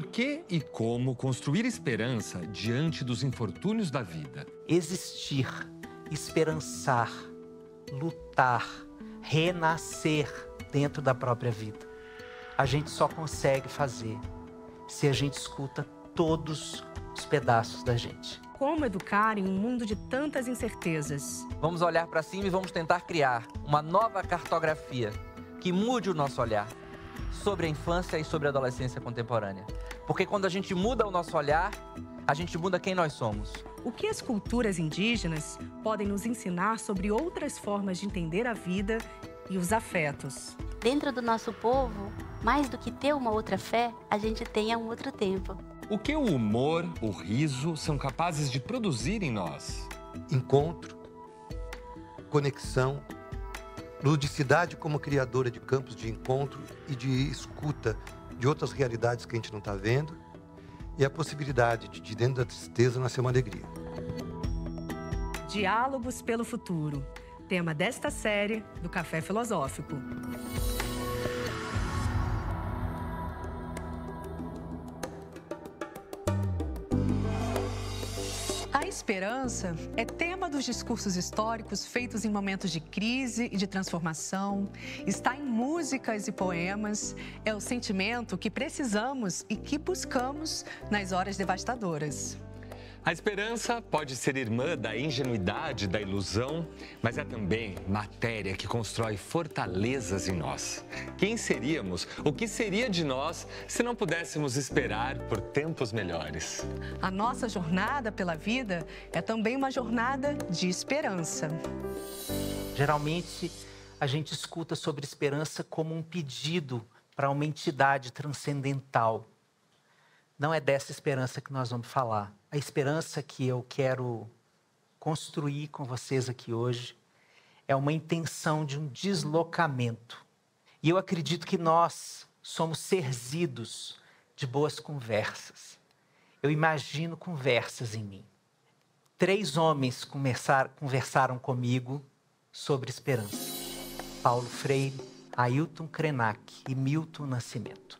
Por que e como construir esperança diante dos infortúnios da vida? Existir, esperançar, lutar, renascer dentro da própria vida. A gente só consegue fazer se a gente escuta todos os pedaços da gente. Como educar em um mundo de tantas incertezas? Vamos olhar para cima e vamos tentar criar uma nova cartografia que mude o nosso olhar sobre a infância e sobre a adolescência contemporânea. Porque quando a gente muda o nosso olhar, a gente muda quem nós somos. O que as culturas indígenas podem nos ensinar sobre outras formas de entender a vida e os afetos? Dentro do nosso povo, mais do que ter uma outra fé, a gente tem um outro tempo. O que o humor, o riso são capazes de produzir em nós? Encontro, conexão, Ludicidade como criadora de campos de encontro e de escuta de outras realidades que a gente não está vendo. E a possibilidade de, de dentro da tristeza, nascer uma alegria. Diálogos pelo Futuro tema desta série do Café Filosófico. esperança é tema dos discursos históricos feitos em momentos de crise e de transformação, está em músicas e poemas, é o sentimento que precisamos e que buscamos nas horas devastadoras. A esperança pode ser irmã da ingenuidade, da ilusão, mas é também matéria que constrói fortalezas em nós. Quem seríamos? O que seria de nós se não pudéssemos esperar por tempos melhores? A nossa jornada pela vida é também uma jornada de esperança. Geralmente, a gente escuta sobre esperança como um pedido para uma entidade transcendental. Não é dessa esperança que nós vamos falar a esperança que eu quero construir com vocês aqui hoje é uma intenção de um deslocamento. E eu acredito que nós somos serzidos de boas conversas. Eu imagino conversas em mim. Três homens conversaram comigo sobre esperança: Paulo Freire, Ailton Krenak e Milton Nascimento.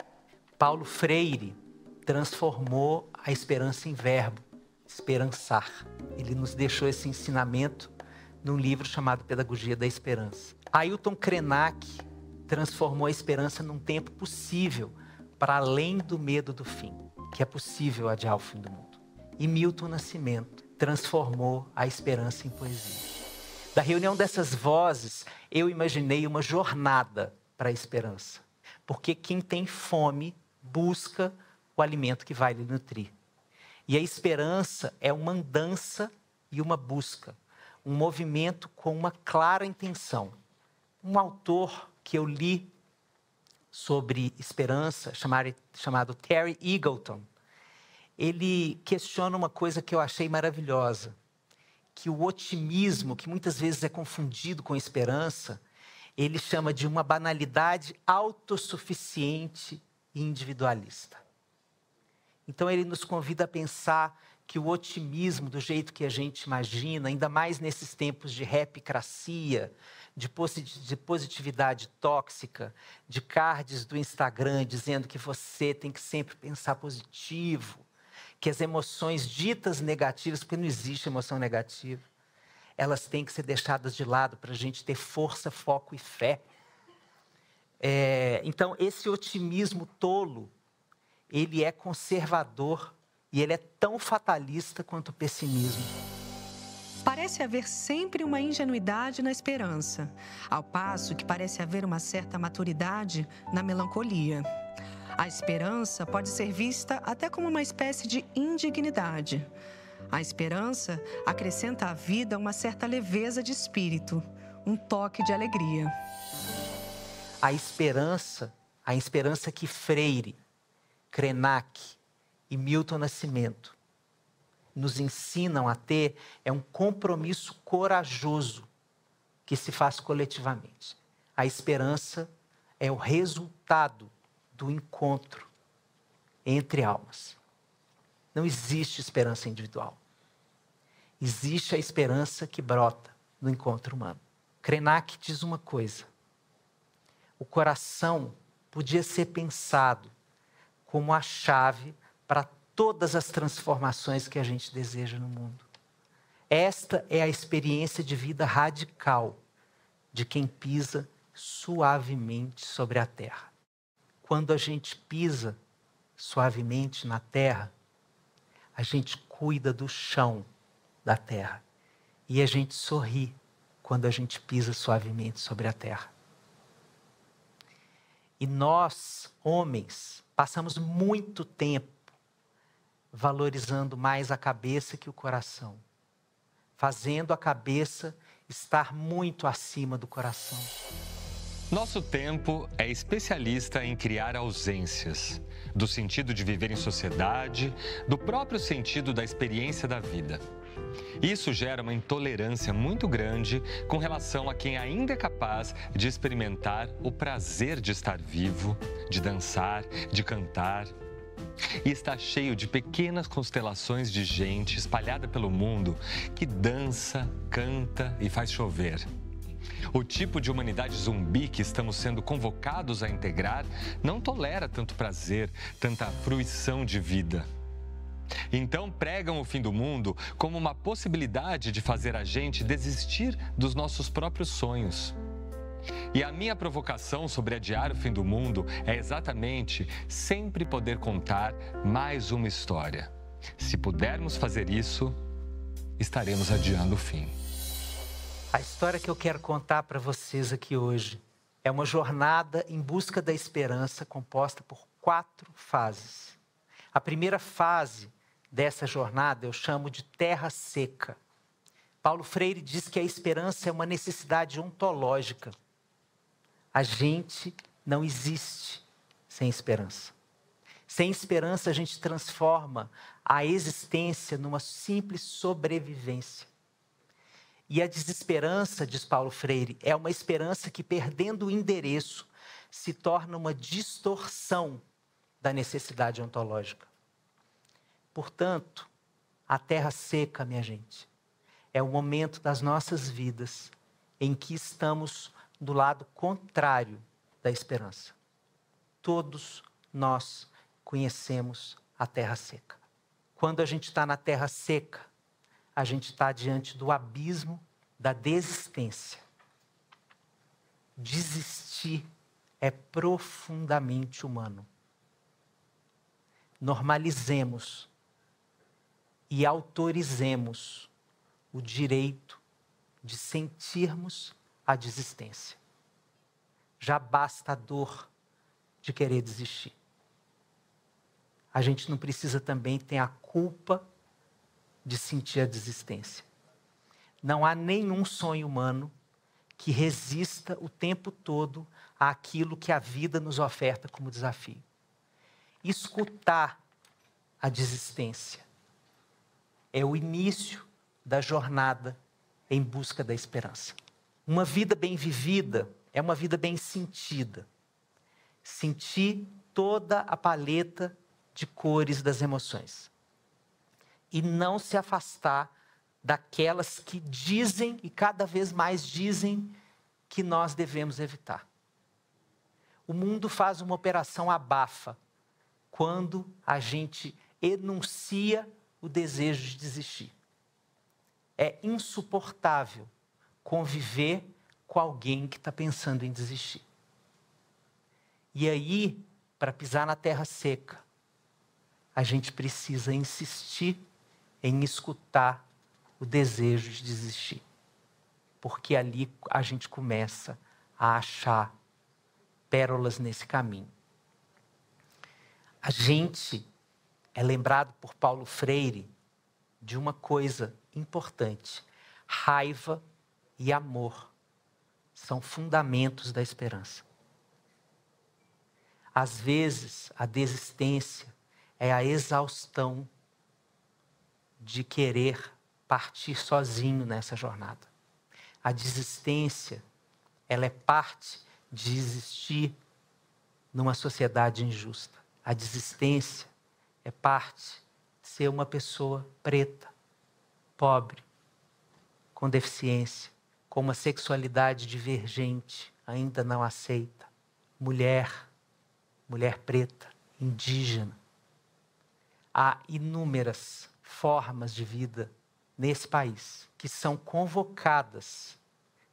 Paulo Freire transformou a esperança em verbo, esperançar. Ele nos deixou esse ensinamento num livro chamado Pedagogia da Esperança. Ailton Krenak transformou a esperança num tempo possível, para além do medo do fim, que é possível adiar o fim do mundo. E Milton Nascimento transformou a esperança em poesia. Da reunião dessas vozes, eu imaginei uma jornada para a esperança. Porque quem tem fome busca o alimento que vai lhe nutrir. E a esperança é uma andança e uma busca, um movimento com uma clara intenção. Um autor que eu li sobre esperança, chamado, chamado Terry Eagleton, ele questiona uma coisa que eu achei maravilhosa, que o otimismo, que muitas vezes é confundido com esperança, ele chama de uma banalidade autossuficiente e individualista. Então ele nos convida a pensar que o otimismo, do jeito que a gente imagina, ainda mais nesses tempos de repicracia, de, positividade tóxica, de cards do Instagram dizendo que você tem que sempre pensar positivo, que as emoções ditas negativas, porque não existe emoção negativa, elas têm que ser deixadas de lado para a gente ter força, foco e fé. É, então, esse otimismo tolo ele é conservador e ele é tão fatalista quanto o pessimismo. Parece haver sempre uma ingenuidade na esperança, ao passo que parece haver uma certa maturidade na melancolia. A esperança pode ser vista até como uma espécie de indignidade. A esperança acrescenta à vida uma certa leveza de espírito, um toque de alegria. A esperança, a esperança que Freire, Krenak e Milton Nascimento nos ensinam a ter é um compromisso corajoso que se faz coletivamente. A esperança é o resultado do encontro entre almas. Não existe esperança individual. Existe a esperança que brota no encontro humano. Krenak diz uma coisa: o coração podia ser pensado como a chave para todas as transformações que a gente deseja no mundo. Esta é a experiência de vida radical de quem pisa suavemente sobre a terra. Quando a gente pisa suavemente na terra, a gente cuida do chão da terra. E a gente sorri quando a gente pisa suavemente sobre a terra. E nós, homens, Passamos muito tempo valorizando mais a cabeça que o coração, fazendo a cabeça estar muito acima do coração. Nosso tempo é especialista em criar ausências do sentido de viver em sociedade, do próprio sentido da experiência da vida. Isso gera uma intolerância muito grande com relação a quem ainda é capaz de experimentar o prazer de estar vivo, de dançar, de cantar. E está cheio de pequenas constelações de gente espalhada pelo mundo que dança, canta e faz chover. O tipo de humanidade zumbi que estamos sendo convocados a integrar não tolera tanto prazer, tanta fruição de vida. Então pregam o fim do mundo como uma possibilidade de fazer a gente desistir dos nossos próprios sonhos. E a minha provocação sobre adiar o fim do mundo é exatamente sempre poder contar mais uma história. Se pudermos fazer isso, estaremos adiando o fim. A história que eu quero contar para vocês aqui hoje é uma jornada em busca da esperança composta por quatro fases. A primeira fase dessa jornada eu chamo de terra seca. Paulo Freire diz que a esperança é uma necessidade ontológica. A gente não existe sem esperança. Sem esperança, a gente transforma a existência numa simples sobrevivência. E a desesperança, diz Paulo Freire, é uma esperança que, perdendo o endereço, se torna uma distorção da necessidade ontológica. Portanto, a terra seca, minha gente, é o momento das nossas vidas em que estamos do lado contrário da esperança. Todos nós conhecemos a terra seca. Quando a gente está na terra seca, a gente está diante do abismo da desistência. Desistir é profundamente humano. Normalizemos e autorizemos o direito de sentirmos a desistência. Já basta a dor de querer desistir. A gente não precisa também ter a culpa de sentir a desistência. Não há nenhum sonho humano que resista o tempo todo àquilo que a vida nos oferta como desafio. Escutar a desistência é o início da jornada em busca da esperança. Uma vida bem vivida é uma vida bem sentida. Sentir toda a paleta de cores das emoções. E não se afastar daquelas que dizem e cada vez mais dizem que nós devemos evitar. O mundo faz uma operação abafa quando a gente enuncia o desejo de desistir. É insuportável conviver com alguém que está pensando em desistir. E aí, para pisar na terra seca, a gente precisa insistir em escutar o desejo de desistir. Porque ali a gente começa a achar pérolas nesse caminho. A gente é lembrado por Paulo Freire de uma coisa importante: raiva e amor são fundamentos da esperança. Às vezes, a desistência é a exaustão de querer partir sozinho nessa jornada. A desistência, ela é parte de existir numa sociedade injusta. A desistência é parte de ser uma pessoa preta, pobre, com deficiência, com uma sexualidade divergente, ainda não aceita, mulher, mulher preta, indígena. Há inúmeras formas de vida nesse país que são convocadas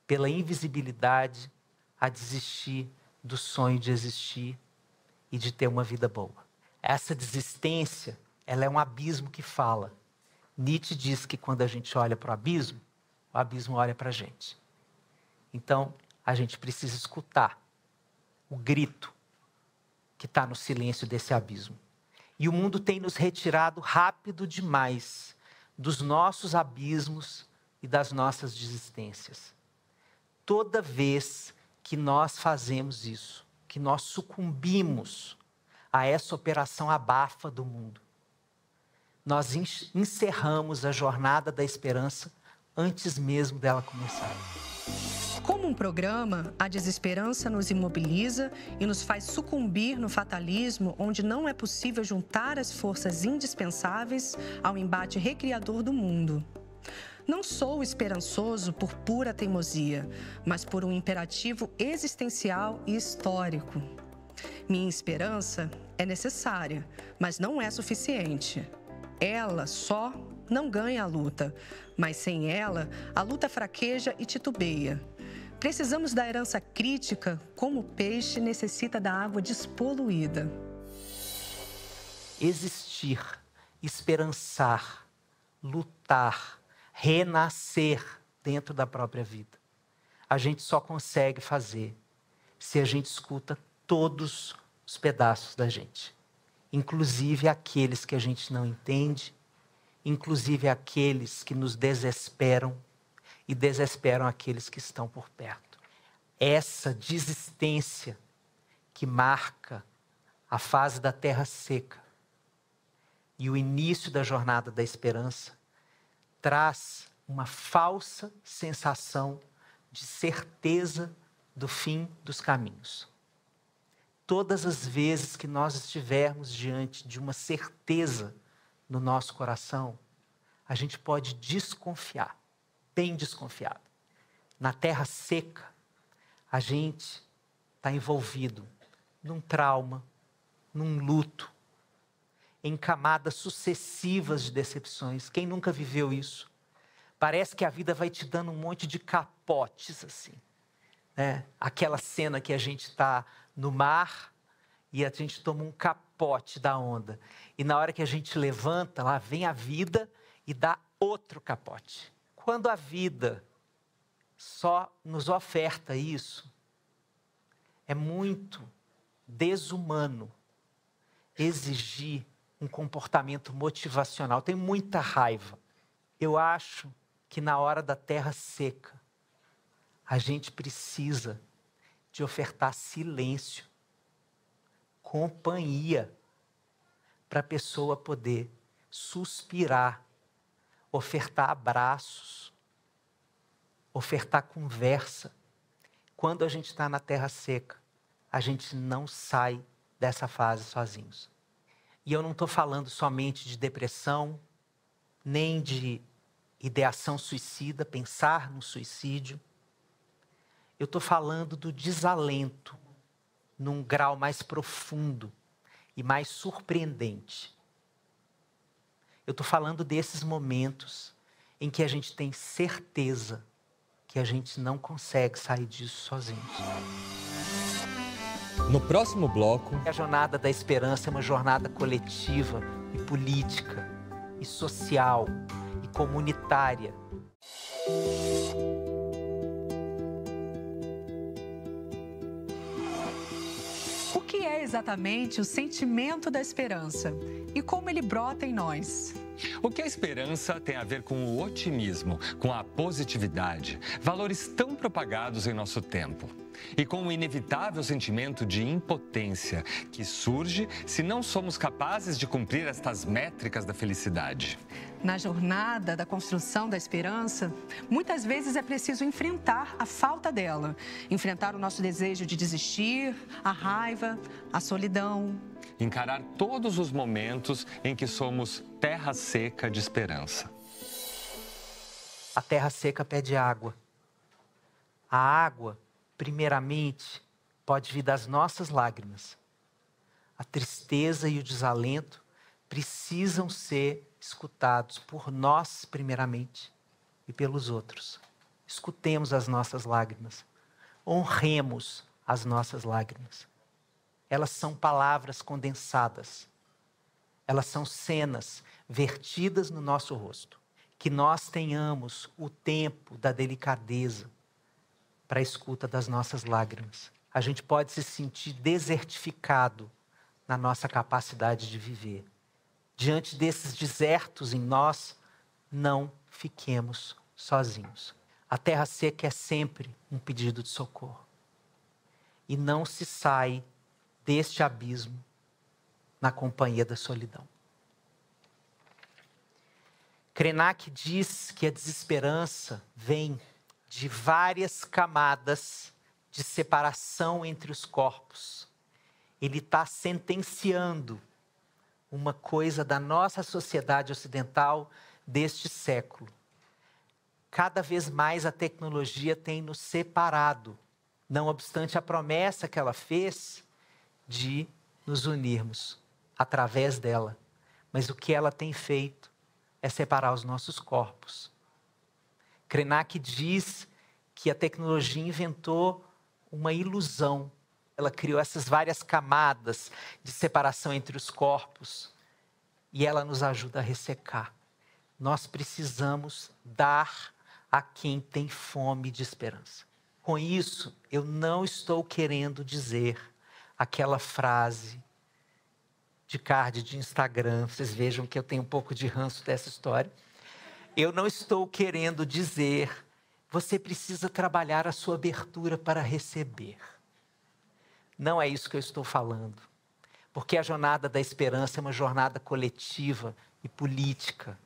pela invisibilidade a desistir do sonho de existir e de ter uma vida boa. Essa desistência, ela é um abismo que fala. Nietzsche diz que quando a gente olha para o abismo, o abismo olha para a gente. Então, a gente precisa escutar o grito que está no silêncio desse abismo. E o mundo tem nos retirado rápido demais dos nossos abismos e das nossas desistências. Toda vez que nós fazemos isso, que nós sucumbimos a essa operação abafa do mundo. Nós encerramos a jornada da esperança antes mesmo dela começar. Como um programa, a desesperança nos imobiliza e nos faz sucumbir no fatalismo, onde não é possível juntar as forças indispensáveis ao embate recriador do mundo. Não sou esperançoso por pura teimosia, mas por um imperativo existencial e histórico. Minha esperança é necessária, mas não é suficiente. Ela só não ganha a luta, mas sem ela, a luta fraqueja e titubeia. Precisamos da herança crítica, como o peixe necessita da água despoluída. Existir, esperançar, lutar, renascer dentro da própria vida. A gente só consegue fazer se a gente escuta todos os pedaços da gente, inclusive aqueles que a gente não entende, inclusive aqueles que nos desesperam e desesperam aqueles que estão por perto. Essa desistência que marca a fase da terra seca e o início da jornada da esperança traz uma falsa sensação de certeza do fim dos caminhos todas as vezes que nós estivermos diante de uma certeza no nosso coração, a gente pode desconfiar, bem desconfiado. Na terra seca, a gente está envolvido num trauma, num luto, em camadas sucessivas de decepções. Quem nunca viveu isso? Parece que a vida vai te dando um monte de capotes assim. Né? Aquela cena que a gente está no mar e a gente toma um capote da onda. E na hora que a gente levanta, lá vem a vida e dá outro capote. Quando a vida só nos oferta isso, é muito desumano exigir um comportamento motivacional. Tem muita raiva. Eu acho que na hora da terra seca, a gente precisa de ofertar silêncio, companhia, para a pessoa poder suspirar, ofertar abraços, ofertar conversa. Quando a gente está na terra seca, a gente não sai dessa fase sozinhos. E eu não estou falando somente de depressão, nem de ideação suicida, pensar no suicídio. Eu estou falando do desalento num grau mais profundo e mais surpreendente. Eu estou falando desses momentos em que a gente tem certeza que a gente não consegue sair disso sozinho. No próximo bloco. A jornada da esperança é uma jornada coletiva e política, e social, e comunitária. exatamente o sentimento da esperança e como ele brota em nós. O que a esperança tem a ver com o otimismo, com a positividade, valores tão propagados em nosso tempo, e com o inevitável sentimento de impotência que surge se não somos capazes de cumprir estas métricas da felicidade na jornada da construção da esperança, muitas vezes é preciso enfrentar a falta dela, enfrentar o nosso desejo de desistir, a raiva, a solidão. Encarar todos os momentos em que somos terra seca de esperança. A terra seca pede água. A água, primeiramente, pode vir das nossas lágrimas. A tristeza e o desalento precisam ser escutados por nós, primeiramente, e pelos outros. Escutemos as nossas lágrimas. Honremos as nossas lágrimas. Elas são palavras condensadas. Elas são cenas vertidas no nosso rosto. Que nós tenhamos o tempo da delicadeza para a escuta das nossas lágrimas. A gente pode se sentir desertificado na nossa capacidade de viver diante desses desertos em nós, não fiquemos sozinhos. A terra seca é sempre um pedido de socorro. E não se sai deste abismo na companhia da solidão. Krenak diz que a desesperança vem de várias camadas de separação entre os corpos. Ele está sentenciando uma coisa da nossa sociedade ocidental deste século. Cada vez mais a tecnologia tem nos separado, não obstante a promessa que ela fez de nos unirmos através dela. Mas o que ela tem feito é separar os nossos corpos. Krenak diz que a tecnologia inventou uma ilusão ela criou essas várias camadas de separação entre os corpos e ela nos ajuda a ressecar. Nós precisamos dar a quem tem fome de esperança. Com isso, eu não estou querendo dizer aquela frase de card de Instagram, vocês vejam que eu tenho um pouco de ranço dessa história. Eu não estou querendo dizer, você precisa trabalhar a sua abertura para receber. Não é isso que eu estou falando. Porque a jornada da esperança é uma jornada coletiva e política,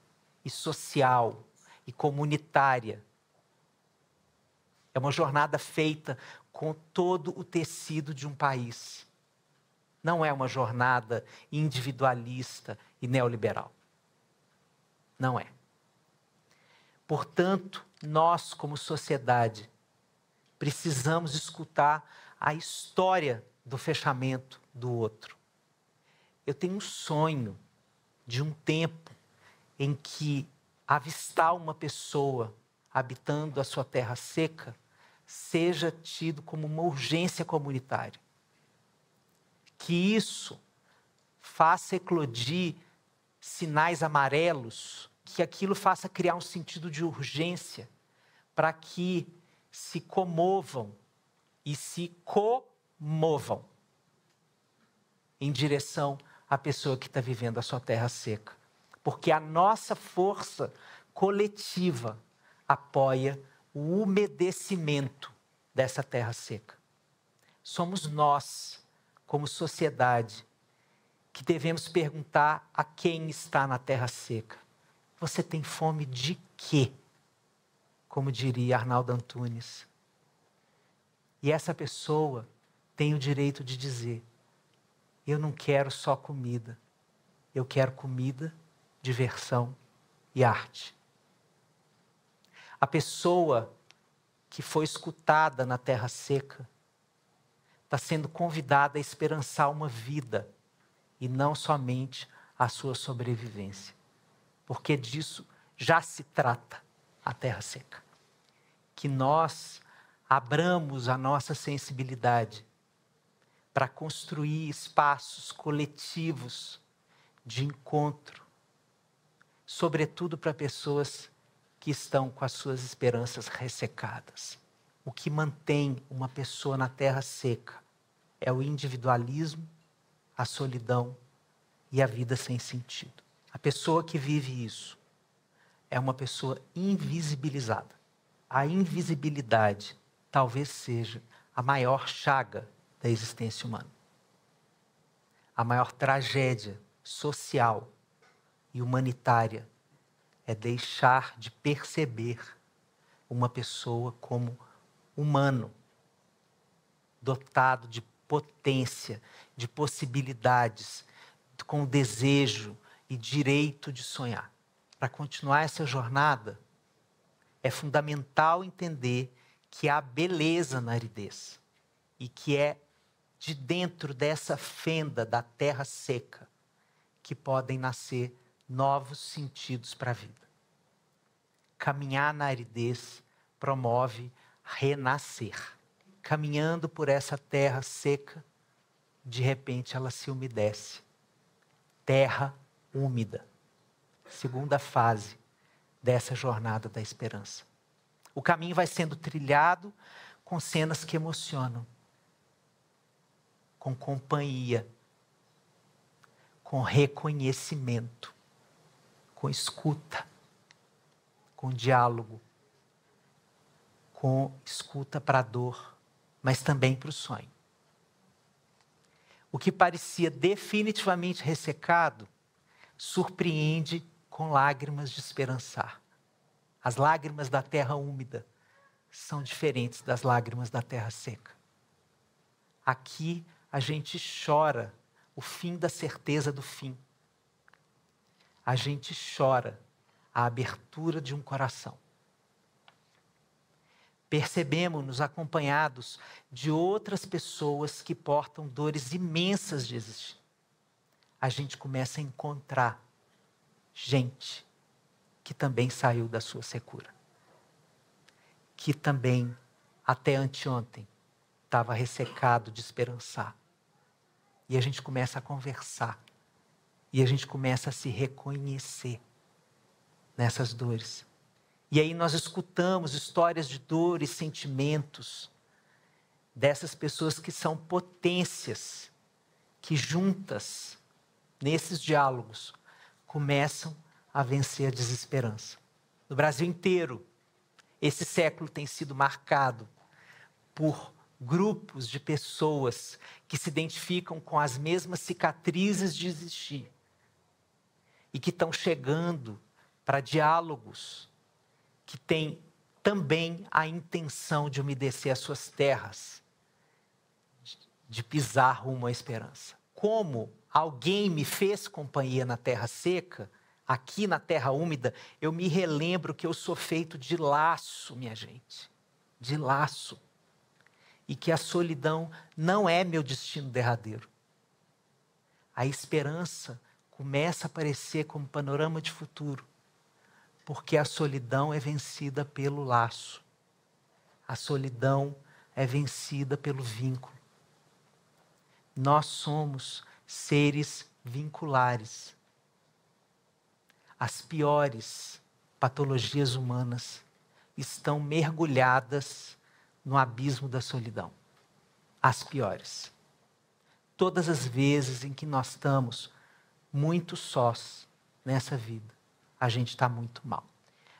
e social, e comunitária. É uma jornada feita com todo o tecido de um país. Não é uma jornada individualista e neoliberal. Não é. Portanto, nós, como sociedade, precisamos escutar a história do fechamento do outro. Eu tenho um sonho de um tempo em que avistar uma pessoa habitando a sua terra seca seja tido como uma urgência comunitária. Que isso faça eclodir sinais amarelos, que aquilo faça criar um sentido de urgência para que se comovam e se comovam em direção à pessoa que está vivendo a sua terra seca. Porque a nossa força coletiva apoia o umedecimento dessa terra seca. Somos nós, como sociedade, que devemos perguntar a quem está na terra seca: você tem fome de quê? Como diria Arnaldo Antunes, e essa pessoa tem o direito de dizer: eu não quero só comida, eu quero comida, diversão e arte. A pessoa que foi escutada na terra seca está sendo convidada a esperançar uma vida e não somente a sua sobrevivência, porque disso já se trata a terra seca. Que nós abramos a nossa sensibilidade para construir espaços coletivos de encontro, sobretudo para pessoas que estão com as suas esperanças ressecadas. O que mantém uma pessoa na terra seca é o individualismo, a solidão e a vida sem sentido. A pessoa que vive isso é uma pessoa invisibilizada. A invisibilidade talvez seja a maior chaga da existência humana. A maior tragédia social e humanitária é deixar de perceber uma pessoa como humano, dotado de potência, de possibilidades, com desejo e direito de sonhar. Para continuar essa jornada, é fundamental entender que há beleza na aridez e que é de dentro dessa fenda da terra seca que podem nascer novos sentidos para a vida. Caminhar na aridez promove renascer. Caminhando por essa terra seca, de repente ela se umedece. Terra úmida. Segunda fase dessa jornada da esperança. O caminho vai sendo trilhado com cenas que emocionam, com companhia, com reconhecimento, com escuta, com diálogo, com escuta para a dor, mas também para o sonho. O que parecia definitivamente ressecado surpreende com lágrimas de esperançar. As lágrimas da terra úmida são diferentes das lágrimas da terra seca. Aqui a gente chora o fim da certeza do fim. A gente chora a abertura de um coração. Percebemos-nos acompanhados de outras pessoas que portam dores imensas de existir. A gente começa a encontrar gente que também saiu da sua secura, que também, até anteontem, estava ressecado de esperançar. E a gente começa a conversar, e a gente começa a se reconhecer nessas dores. E aí nós escutamos histórias de dores, sentimentos dessas pessoas que são potências, que juntas, nesses diálogos, começam a a vencer a desesperança. No Brasil inteiro, esse século tem sido marcado por grupos de pessoas que se identificam com as mesmas cicatrizes de existir e que estão chegando para diálogos que têm também a intenção de umedecer as suas terras, de pisar rumo à esperança. Como alguém me fez companhia na terra seca, aqui na terra úmida, eu me relembro que eu sou feito de laço, minha gente, de laço. E que a solidão não é meu destino derradeiro. A esperança começa a aparecer como panorama de futuro, porque a solidão é vencida pelo laço. A solidão é vencida pelo vínculo. Nós somos seres vinculares as piores patologias humanas estão mergulhadas no abismo da solidão. As piores. Todas as vezes em que nós estamos muito sós nessa vida, a gente está muito mal.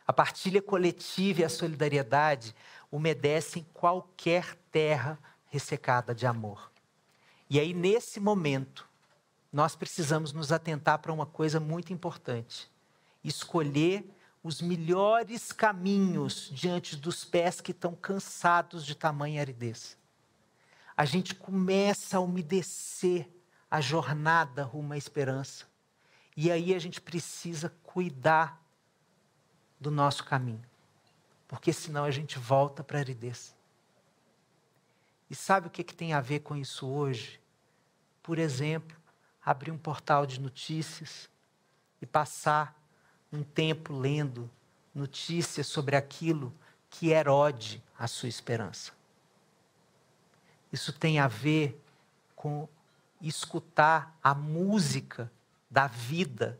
A partilha coletiva e a solidariedade umedecem qualquer terra ressecada de amor. E aí, nesse momento, nós precisamos nos atentar para uma coisa muito importante escolher os melhores caminhos diante dos pés que estão cansados de tamanha aridez. A gente começa a umedecer a jornada rumo à esperança. E aí a gente precisa cuidar do nosso caminho, porque senão a gente volta para a aridez. E sabe o que, é que tem a ver com isso hoje? Por exemplo, abrir um portal de notícias e passar um tempo lendo notícias sobre aquilo que erode a sua esperança. Isso tem a ver com escutar a música da vida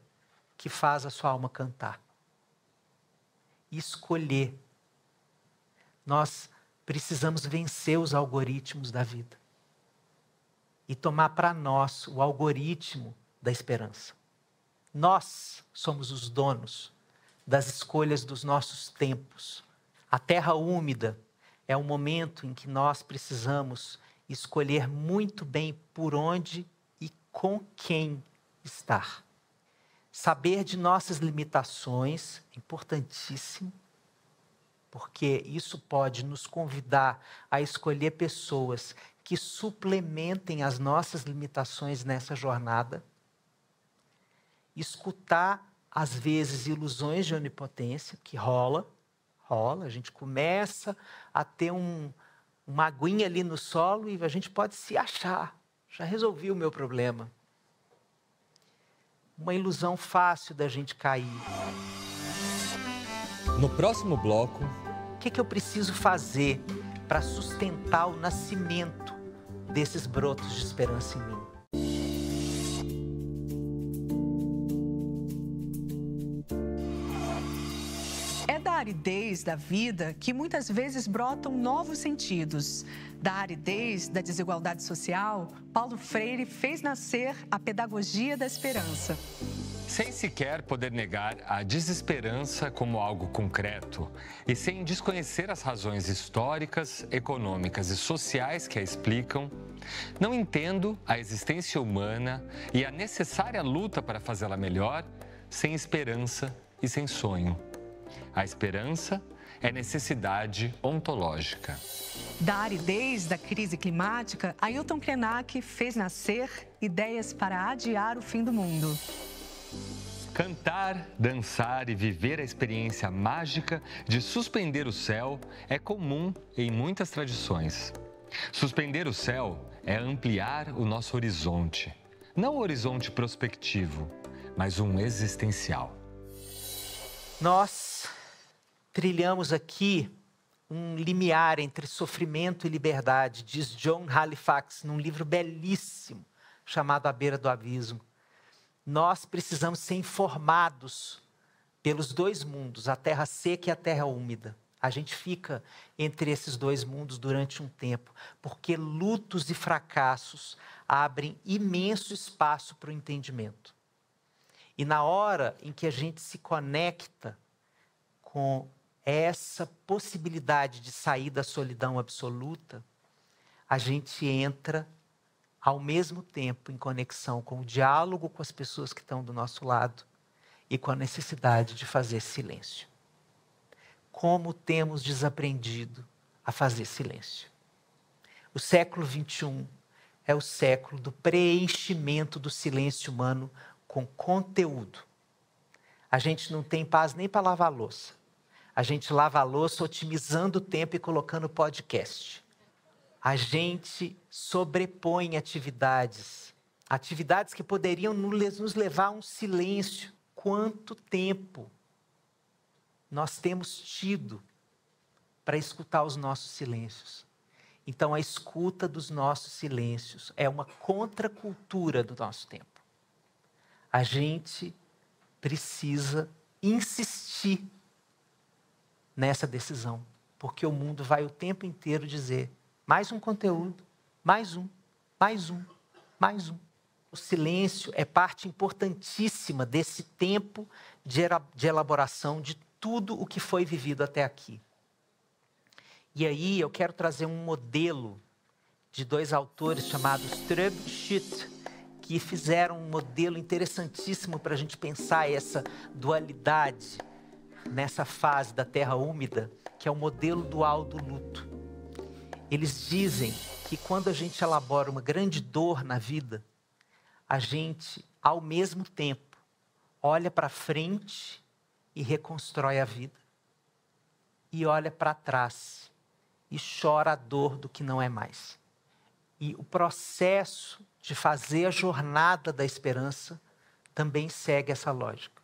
que faz a sua alma cantar. Escolher. Nós precisamos vencer os algoritmos da vida e tomar para nós o algoritmo da esperança. Nós somos os donos das escolhas dos nossos tempos. A terra úmida é o momento em que nós precisamos escolher muito bem por onde e com quem estar. Saber de nossas limitações é importantíssimo, porque isso pode nos convidar a escolher pessoas que suplementem as nossas limitações nessa jornada escutar, às vezes, ilusões de onipotência, que rola, rola, a gente começa a ter um, uma aguinha ali no solo e a gente pode se achar. Já resolvi o meu problema. Uma ilusão fácil da gente cair. No próximo bloco. O que, que eu preciso fazer para sustentar o nascimento desses brotos de esperança em mim? da vida que muitas vezes brotam novos sentidos. Da aridez, da desigualdade social, Paulo Freire fez nascer a pedagogia da esperança. Sem sequer poder negar a desesperança como algo concreto e sem desconhecer as razões históricas, econômicas e sociais que a explicam, não entendo a existência humana e a necessária luta para fazê-la melhor sem esperança e sem sonho. A esperança é necessidade ontológica. Da aridez da crise climática, Ailton Krenak fez nascer ideias para adiar o fim do mundo. Cantar, dançar e viver a experiência mágica de suspender o céu é comum em muitas tradições. Suspender o céu é ampliar o nosso horizonte. Não um horizonte prospectivo, mas um existencial. Nossa! trilhamos aqui um limiar entre sofrimento e liberdade, diz John Halifax num livro belíssimo chamado A Beira do Abismo. Nós precisamos ser informados pelos dois mundos, a terra seca e a terra úmida. A gente fica entre esses dois mundos durante um tempo, porque lutos e fracassos abrem imenso espaço para o entendimento. E na hora em que a gente se conecta com é essa possibilidade de sair da solidão absoluta, a gente entra ao mesmo tempo em conexão com o diálogo com as pessoas que estão do nosso lado e com a necessidade de fazer silêncio. Como temos desaprendido a fazer silêncio? O século XXI é o século do preenchimento do silêncio humano com conteúdo. A gente não tem paz nem para lavar louça. A gente lava a louça otimizando o tempo e colocando podcast. A gente sobrepõe atividades. Atividades que poderiam nos levar a um silêncio. Quanto tempo nós temos tido para escutar os nossos silêncios? Então, a escuta dos nossos silêncios é uma contracultura do nosso tempo. A gente precisa insistir nessa decisão, porque o mundo vai o tempo inteiro dizer mais um conteúdo, mais um, mais um, mais um. O silêncio é parte importantíssima desse tempo de elaboração de tudo o que foi vivido até aqui. E aí eu quero trazer um modelo de dois autores chamados Trebschitt, que fizeram um modelo interessantíssimo para a gente pensar essa dualidade nessa fase da terra úmida, que é o modelo dual do luto. Eles dizem que quando a gente elabora uma grande dor na vida, a gente, ao mesmo tempo, olha para frente e reconstrói a vida, e olha para trás e chora a dor do que não é mais. E o processo de fazer a jornada da esperança também segue essa lógica.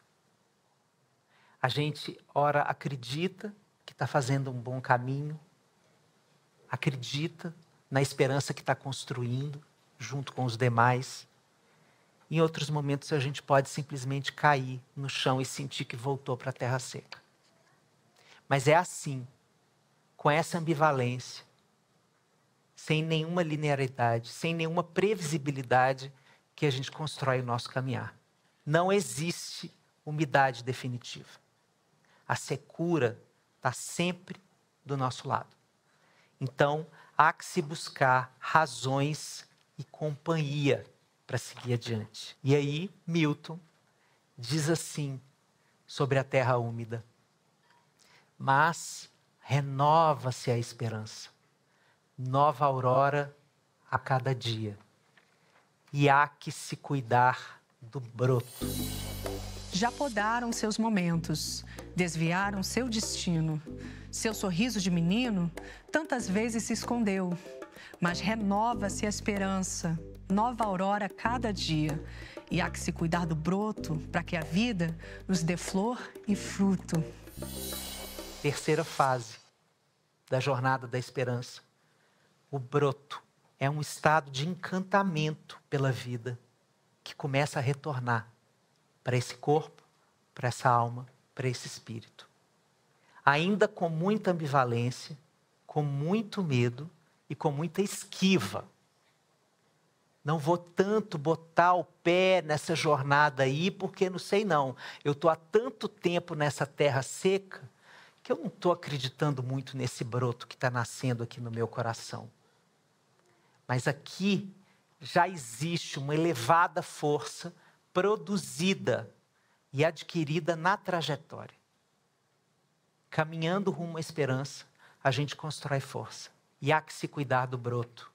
A gente, ora, acredita que está fazendo um bom caminho, acredita na esperança que está construindo junto com os demais. Em outros momentos, a gente pode simplesmente cair no chão e sentir que voltou para a terra seca. Mas é assim, com essa ambivalência, sem nenhuma linearidade, sem nenhuma previsibilidade, que a gente constrói o nosso caminhar. Não existe umidade definitiva a secura está sempre do nosso lado. Então, há que se buscar razões e companhia para seguir adiante. E aí, Milton diz assim sobre a terra úmida: Mas renova-se a esperança, nova aurora a cada dia, e há que se cuidar do broto já podaram seus momentos, desviaram seu destino. Seu sorriso de menino tantas vezes se escondeu, mas renova-se a esperança, nova aurora cada dia. E há que se cuidar do broto para que a vida nos dê flor e fruto. Terceira fase da jornada da esperança. O broto é um estado de encantamento pela vida que começa a retornar para esse corpo, para essa alma, para esse espírito. Ainda com muita ambivalência, com muito medo e com muita esquiva. Não vou tanto botar o pé nessa jornada aí, porque não sei não. Eu estou há tanto tempo nessa terra seca que eu não estou acreditando muito nesse broto que está nascendo aqui no meu coração. Mas aqui já existe uma elevada força produzida e adquirida na trajetória. Caminhando rumo à esperança, a gente constrói força. E há que se cuidar do broto.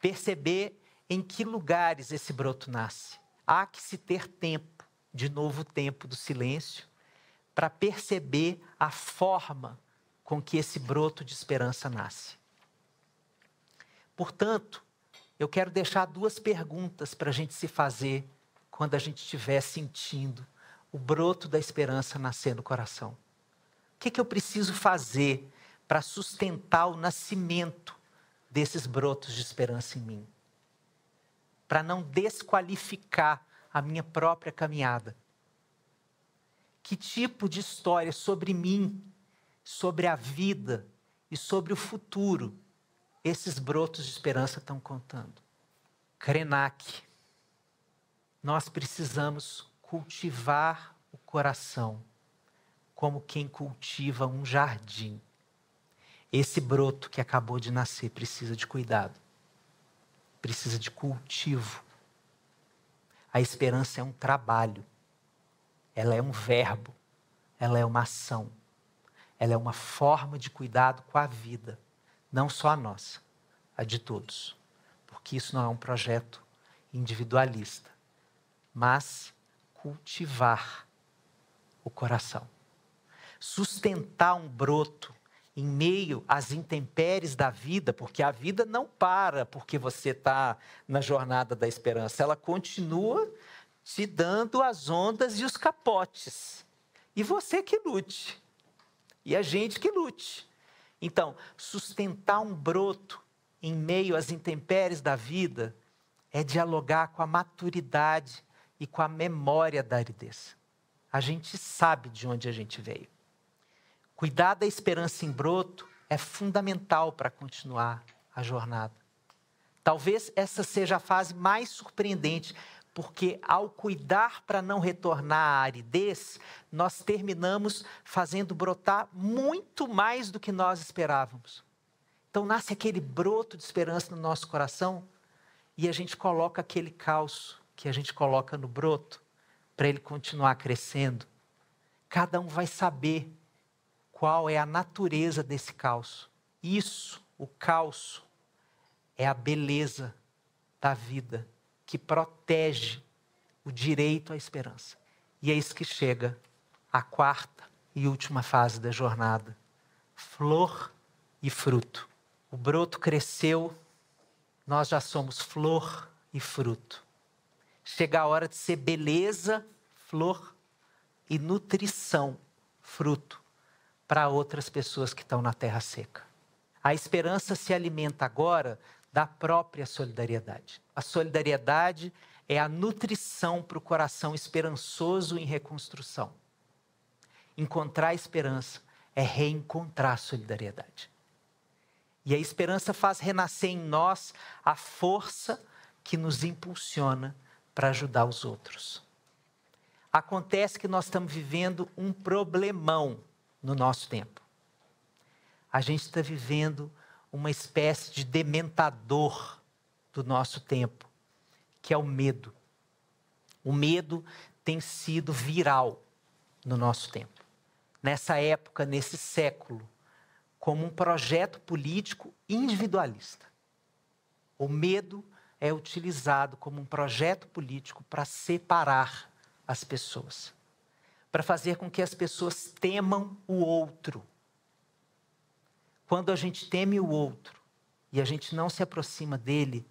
Perceber em que lugares esse broto nasce. Há que se ter tempo, de novo tempo do silêncio, para perceber a forma com que esse broto de esperança nasce. Portanto, eu quero deixar duas perguntas para a gente se fazer quando a gente estiver sentindo o broto da esperança nascer no coração. O que, é que eu preciso fazer para sustentar o nascimento desses brotos de esperança em mim? Para não desqualificar a minha própria caminhada. Que tipo de história sobre mim, sobre a vida e sobre o futuro esses brotos de esperança estão contando? Krenak, nós precisamos cultivar o coração como quem cultiva um jardim. Esse broto que acabou de nascer precisa de cuidado, precisa de cultivo. A esperança é um trabalho, ela é um verbo, ela é uma ação, ela é uma forma de cuidado com a vida, não só a nossa, a de todos, porque isso não é um projeto individualista mas cultivar o coração. Sustentar um broto em meio às intempéries da vida, porque a vida não para porque você está na jornada da esperança, ela continua te dando as ondas e os capotes. E você que lute, e a gente que lute. Então, sustentar um broto em meio às intempéries da vida é dialogar com a maturidade e com a memória da aridez. A gente sabe de onde a gente veio. Cuidar da esperança em broto é fundamental para continuar a jornada. Talvez essa seja a fase mais surpreendente, porque ao cuidar para não retornar à aridez, nós terminamos fazendo brotar muito mais do que nós esperávamos. Então nasce aquele broto de esperança no nosso coração e a gente coloca aquele calço que a gente coloca no broto para ele continuar crescendo, cada um vai saber qual é a natureza desse calço. Isso, o calço, é a beleza da vida que protege o direito à esperança. E é isso que chega à quarta e última fase da jornada: flor e fruto. O broto cresceu, nós já somos flor e fruto. Chega a hora de ser beleza, flor e nutrição, fruto, para outras pessoas que estão na terra seca. A esperança se alimenta agora da própria solidariedade. A solidariedade é a nutrição para o coração esperançoso em reconstrução. Encontrar esperança é reencontrar solidariedade. E a esperança faz renascer em nós a força que nos impulsiona para ajudar os outros. Acontece que nós estamos vivendo um problemão no nosso tempo. A gente está vivendo uma espécie de dementador do nosso tempo, que é o medo. O medo tem sido viral no nosso tempo. Nessa época, nesse século, como um projeto político individualista. O medo é utilizado como um projeto político para separar as pessoas, para fazer com que as pessoas temam o outro. Quando a gente teme o outro e a gente não se aproxima dele,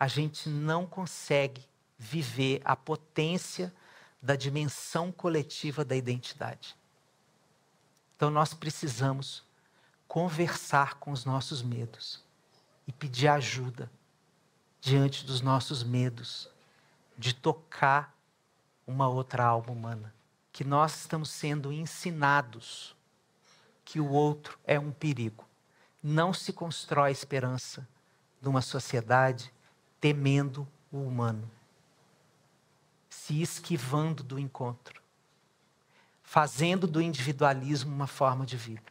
a gente não consegue viver a potência da dimensão coletiva da identidade. Então nós precisamos conversar com os nossos medos e pedir ajuda diante dos nossos medos de tocar uma outra alma humana. Que nós estamos sendo ensinados que o outro é um perigo. Não se constrói esperança numa sociedade temendo o humano, se esquivando do encontro, fazendo do individualismo uma forma de vida.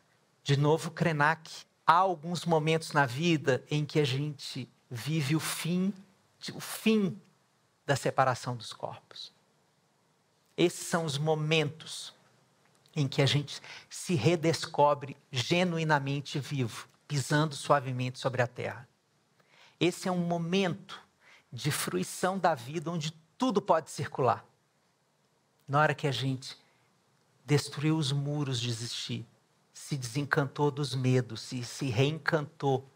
De novo, Krenak. Há alguns momentos na vida em que a gente vive o fim, o fim da separação dos corpos. Esses são os momentos em que a gente se redescobre genuinamente vivo, pisando suavemente sobre a terra. Esse é um momento de fruição da vida onde tudo pode circular. Na hora que a gente destruiu os muros de existir, se desencantou dos medos, se, se reencantou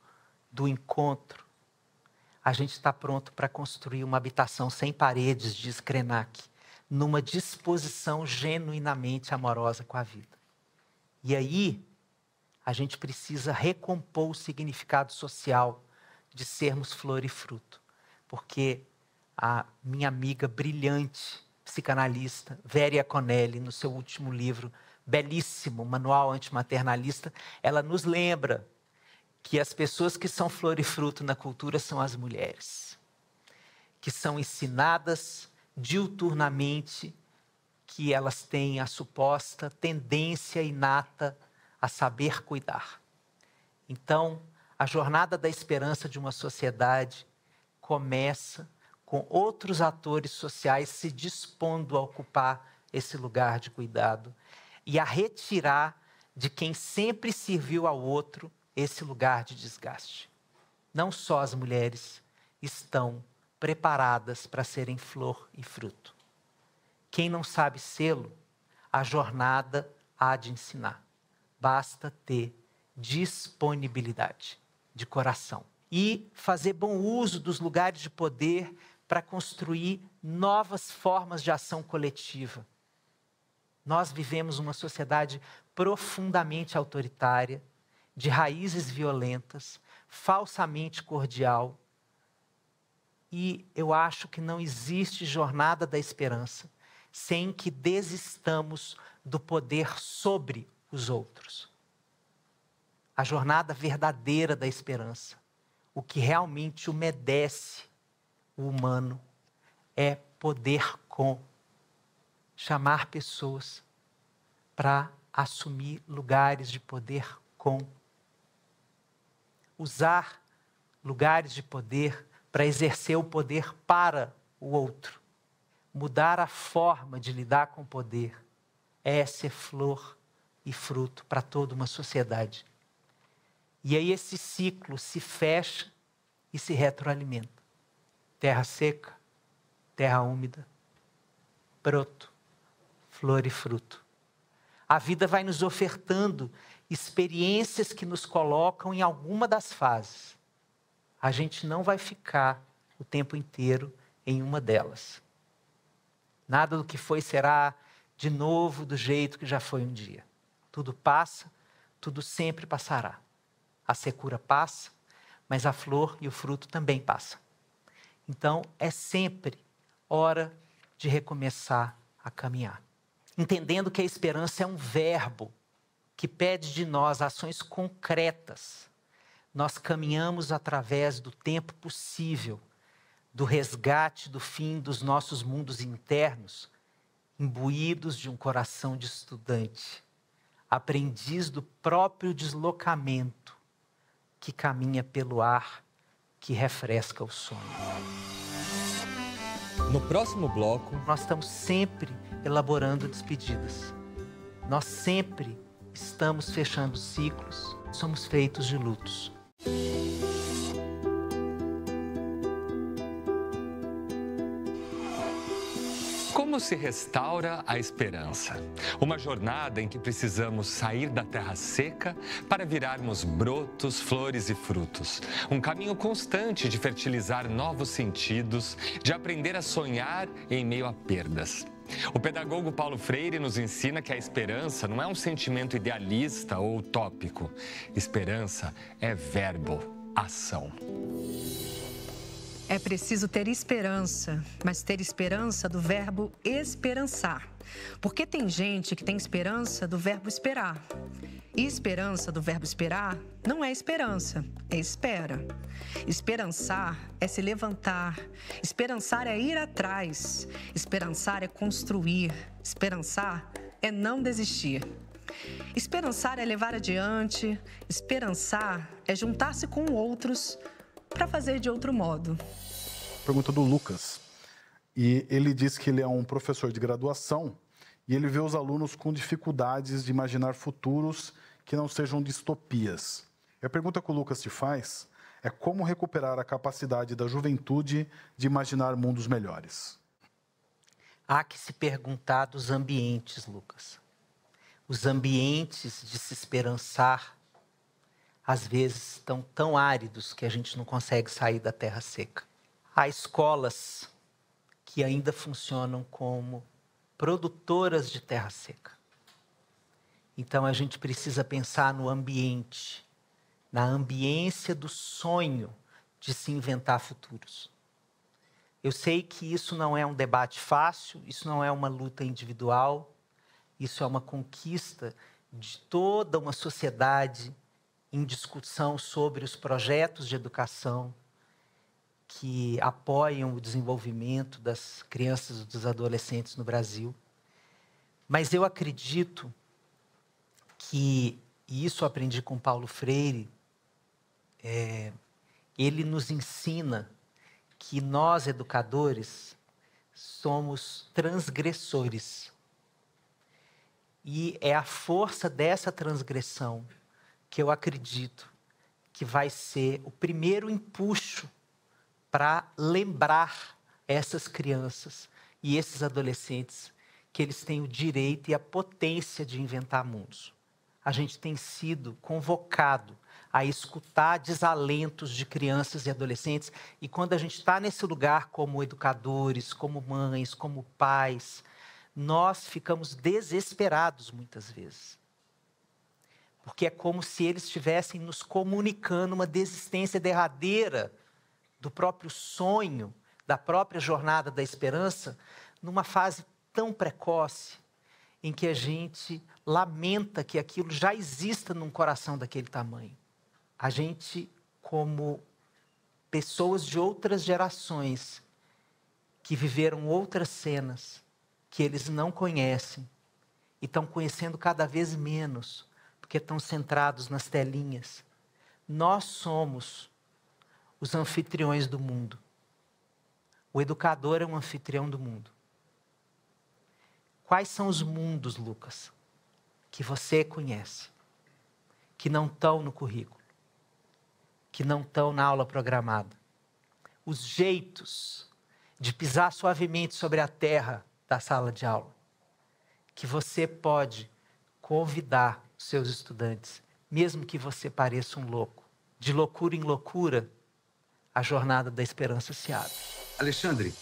do encontro a gente está pronto para construir uma habitação sem paredes, diz Krenak, numa disposição genuinamente amorosa com a vida. E aí, a gente precisa recompor o significado social de sermos flor e fruto, porque a minha amiga brilhante, psicanalista, Véria Conelli, no seu último livro, belíssimo, Manual Antimaternalista, ela nos lembra que as pessoas que são flor e fruto na cultura são as mulheres, que são ensinadas diuturnamente que elas têm a suposta tendência inata a saber cuidar. Então, a jornada da esperança de uma sociedade começa com outros atores sociais se dispondo a ocupar esse lugar de cuidado e a retirar de quem sempre serviu ao outro esse lugar de desgaste. Não só as mulheres estão preparadas para serem flor e fruto. Quem não sabe sê-lo, a jornada há de ensinar. Basta ter disponibilidade de coração e fazer bom uso dos lugares de poder para construir novas formas de ação coletiva. Nós vivemos uma sociedade profundamente autoritária de raízes violentas, falsamente cordial. E eu acho que não existe jornada da esperança sem que desistamos do poder sobre os outros. A jornada verdadeira da esperança, o que realmente umedece o humano, é poder com chamar pessoas para assumir lugares de poder com usar lugares de poder para exercer o poder para o outro. Mudar a forma de lidar com o poder é ser flor e fruto para toda uma sociedade. E aí esse ciclo se fecha e se retroalimenta. Terra seca, terra úmida, broto, flor e fruto. A vida vai nos ofertando experiências que nos colocam em alguma das fases. A gente não vai ficar o tempo inteiro em uma delas. Nada do que foi será de novo do jeito que já foi um dia. Tudo passa, tudo sempre passará. A secura passa, mas a flor e o fruto também passam. Então é sempre hora de recomeçar a caminhar. Entendendo que a esperança é um verbo que pede de nós ações concretas. Nós caminhamos através do tempo possível, do resgate do fim dos nossos mundos internos, imbuídos de um coração de estudante, aprendiz do próprio deslocamento, que caminha pelo ar, que refresca o sono. No próximo bloco, nós estamos sempre elaborando despedidas. Nós sempre Estamos fechando ciclos, somos feitos de lutos. Como se restaura a esperança? Uma jornada em que precisamos sair da terra seca para virarmos brotos, flores e frutos. Um caminho constante de fertilizar novos sentidos, de aprender a sonhar em meio a perdas. O pedagogo Paulo Freire nos ensina que a esperança não é um sentimento idealista ou utópico. Esperança é verbo, ação. É preciso ter esperança, mas ter esperança do verbo esperançar. Porque tem gente que tem esperança do verbo esperar. E esperança do verbo esperar não é esperança, é espera. Esperançar é se levantar, esperançar é ir atrás, esperançar é construir, esperançar é não desistir. Esperançar é levar adiante, esperançar é juntar-se com outros para fazer de outro modo. Pergunta do Lucas. E ele diz que ele é um professor de graduação e ele vê os alunos com dificuldades de imaginar futuros que não sejam distopias. E a pergunta que o Lucas te faz é como recuperar a capacidade da juventude de imaginar mundos melhores. Há que se perguntar dos ambientes, Lucas. Os ambientes de se esperançar às vezes estão tão áridos que a gente não consegue sair da terra seca. Há escolas que ainda funcionam como produtoras de terra seca. Então a gente precisa pensar no ambiente, na ambiência do sonho de se inventar futuros. Eu sei que isso não é um debate fácil, isso não é uma luta individual, isso é uma conquista de toda uma sociedade em discussão sobre os projetos de educação que apoiam o desenvolvimento das crianças e dos adolescentes no Brasil. Mas eu acredito que, e isso aprendi com Paulo Freire, é, ele nos ensina que nós, educadores, somos transgressores. E é a força dessa transgressão que eu acredito que vai ser o primeiro empuxo para lembrar essas crianças e esses adolescentes que eles têm o direito e a potência de inventar mundos. A gente tem sido convocado a escutar desalentos de crianças e adolescentes, e quando a gente está nesse lugar como educadores, como mães, como pais, nós ficamos desesperados muitas vezes porque é como se eles estivessem nos comunicando uma desistência derradeira do próprio sonho, da própria jornada da esperança, numa fase tão precoce em que a gente lamenta que aquilo já exista num coração daquele tamanho. A gente, como pessoas de outras gerações que viveram outras cenas que eles não conhecem e estão conhecendo cada vez menos, porque estão centrados nas telinhas. Nós somos os anfitriões do mundo. O educador é um anfitrião do mundo. Quais são os mundos, Lucas, que você conhece, que não estão no currículo, que não estão na aula programada? Os jeitos de pisar suavemente sobre a terra da sala de aula, que você pode convidar seus estudantes, mesmo que você pareça um louco. De loucura em loucura, a jornada da esperança se abre. Alexandre,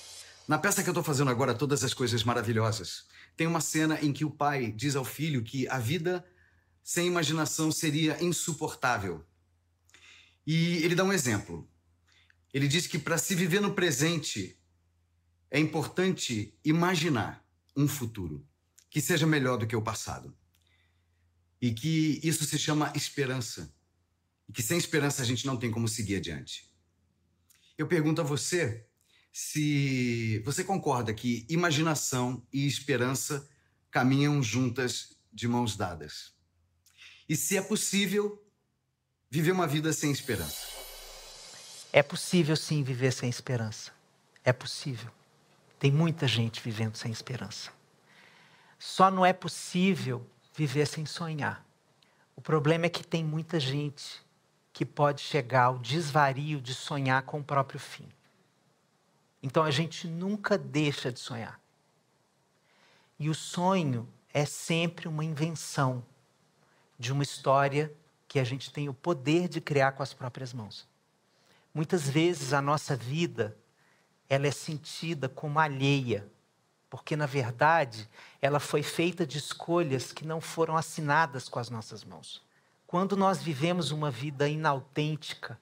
na peça que eu estou fazendo agora, Todas as Coisas Maravilhosas, tem uma cena em que o pai diz ao filho que a vida sem imaginação seria insuportável. E ele dá um exemplo. Ele diz que para se viver no presente é importante imaginar um futuro que seja melhor do que o passado e que isso se chama esperança. E que sem esperança a gente não tem como seguir adiante. Eu pergunto a você se você concorda que imaginação e esperança caminham juntas de mãos dadas. E se é possível viver uma vida sem esperança? É possível sim viver sem esperança. É possível. Tem muita gente vivendo sem esperança. Só não é possível viver sem sonhar. O problema é que tem muita gente que pode chegar ao desvario de sonhar com o próprio fim. Então a gente nunca deixa de sonhar. E o sonho é sempre uma invenção de uma história que a gente tem o poder de criar com as próprias mãos. Muitas vezes a nossa vida ela é sentida como alheia porque na verdade ela foi feita de escolhas que não foram assinadas com as nossas mãos. Quando nós vivemos uma vida inautêntica,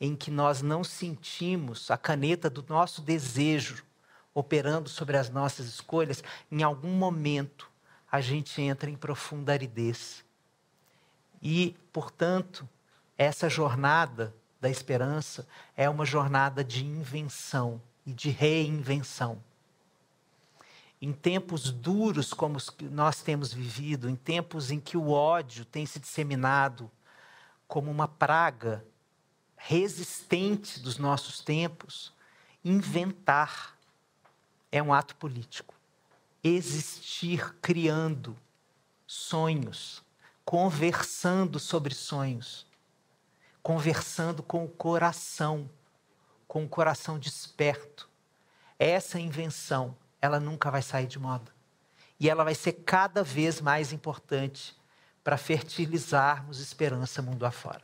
em que nós não sentimos a caneta do nosso desejo operando sobre as nossas escolhas, em algum momento a gente entra em profunda aridez. E, portanto, essa jornada da esperança é uma jornada de invenção e de reinvenção em tempos duros como os que nós temos vivido, em tempos em que o ódio tem se disseminado como uma praga resistente dos nossos tempos, inventar é um ato político. Existir criando sonhos, conversando sobre sonhos, conversando com o coração, com o coração desperto. Essa é invenção ela nunca vai sair de moda. E ela vai ser cada vez mais importante para fertilizarmos esperança mundo afora.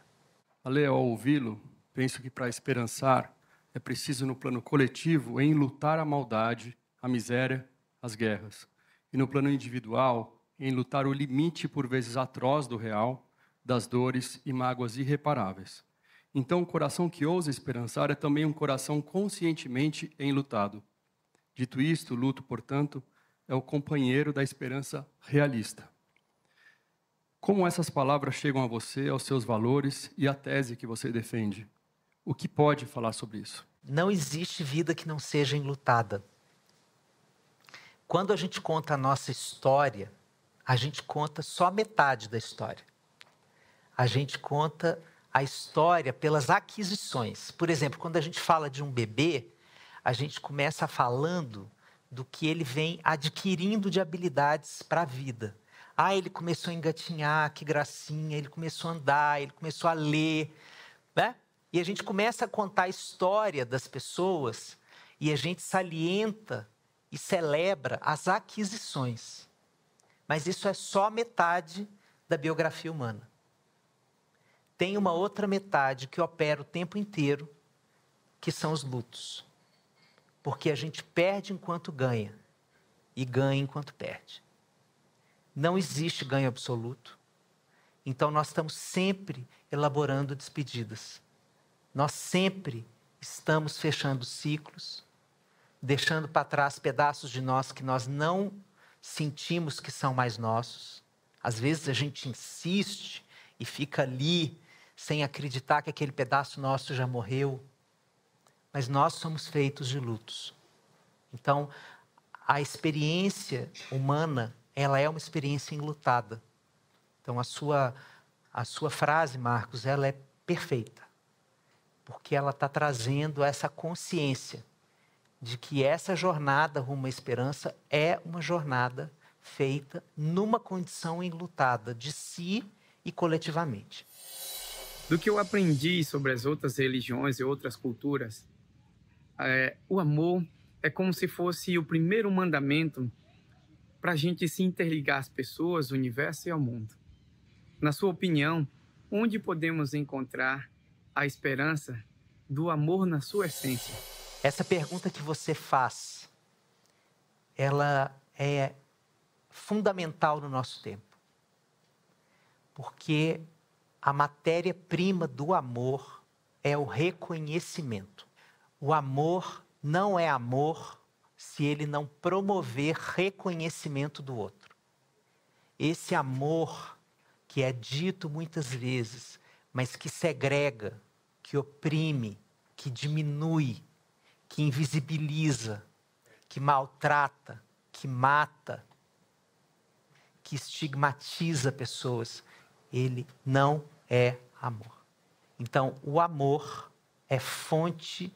Ale, ao ouvi-lo, penso que para esperançar é preciso, no plano coletivo, em lutar a maldade, a miséria, as guerras. E no plano individual, em lutar o limite, por vezes atroz, do real, das dores e mágoas irreparáveis. Então, o coração que ousa esperançar é também um coração conscientemente enlutado Dito isto, o luto, portanto, é o companheiro da esperança realista. Como essas palavras chegam a você, aos seus valores e à tese que você defende? O que pode falar sobre isso? Não existe vida que não seja enlutada. Quando a gente conta a nossa história, a gente conta só metade da história. A gente conta a história pelas aquisições. Por exemplo, quando a gente fala de um bebê, a gente começa falando do que ele vem adquirindo de habilidades para a vida. Ah, ele começou a engatinhar, que gracinha, ele começou a andar, ele começou a ler, né? E a gente começa a contar a história das pessoas e a gente salienta e celebra as aquisições. Mas isso é só metade da biografia humana. Tem uma outra metade que opera o tempo inteiro, que são os lutos. Porque a gente perde enquanto ganha e ganha enquanto perde. Não existe ganho absoluto. Então nós estamos sempre elaborando despedidas. Nós sempre estamos fechando ciclos, deixando para trás pedaços de nós que nós não sentimos que são mais nossos. Às vezes a gente insiste e fica ali sem acreditar que aquele pedaço nosso já morreu, mas nós somos feitos de lutos. Então, a experiência humana, ela é uma experiência enlutada. Então, a sua, a sua frase, Marcos, ela é perfeita, porque ela está trazendo essa consciência de que essa jornada rumo à esperança é uma jornada feita numa condição enlutada de si e coletivamente. Do que eu aprendi sobre as outras religiões e outras culturas, é, o amor é como se fosse o primeiro mandamento para a gente se interligar às pessoas, o universo e ao mundo. Na sua opinião, onde podemos encontrar a esperança do amor na sua essência? Essa pergunta que você faz, ela é fundamental no nosso tempo. Porque a matéria-prima do amor é o reconhecimento. O amor não é amor se ele não promover reconhecimento do outro. Esse amor que é dito muitas vezes, mas que segrega, que oprime, que diminui, que invisibiliza, que maltrata, que mata, que estigmatiza pessoas, ele não é amor. Então, o amor é fonte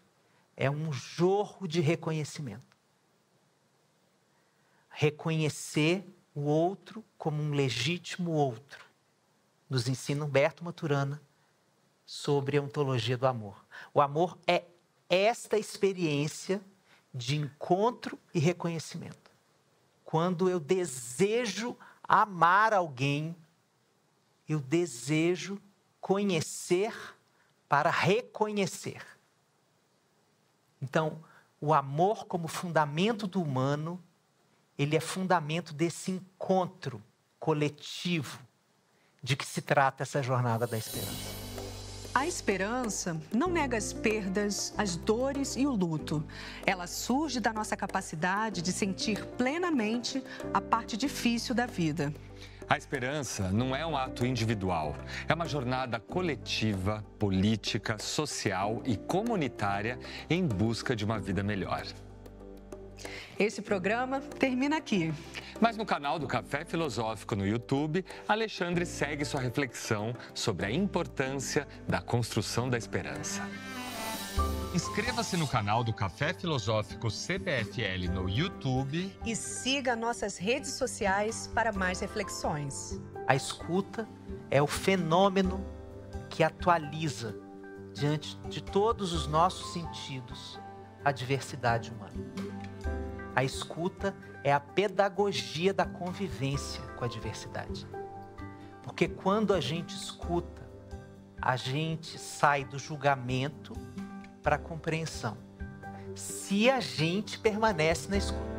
é um jorro de reconhecimento. Reconhecer o outro como um legítimo outro. Nos ensina Humberto Maturana sobre a ontologia do amor. O amor é esta experiência de encontro e reconhecimento. Quando eu desejo amar alguém, eu desejo conhecer para reconhecer. Então, o amor como fundamento do humano, ele é fundamento desse encontro coletivo de que se trata essa jornada da esperança. A esperança não nega as perdas, as dores e o luto. Ela surge da nossa capacidade de sentir plenamente a parte difícil da vida. A esperança não é um ato individual, é uma jornada coletiva, política, social e comunitária em busca de uma vida melhor. Esse programa termina aqui. Mas no canal do Café Filosófico no YouTube, Alexandre segue sua reflexão sobre a importância da construção da esperança. Inscreva-se no canal do Café Filosófico CBFL no YouTube e siga nossas redes sociais para mais reflexões. A escuta é o fenômeno que atualiza diante de todos os nossos sentidos a diversidade humana. A escuta é a pedagogia da convivência com a diversidade. Porque quando a gente escuta, a gente sai do julgamento para a compreensão. Se a gente permanece na escuta.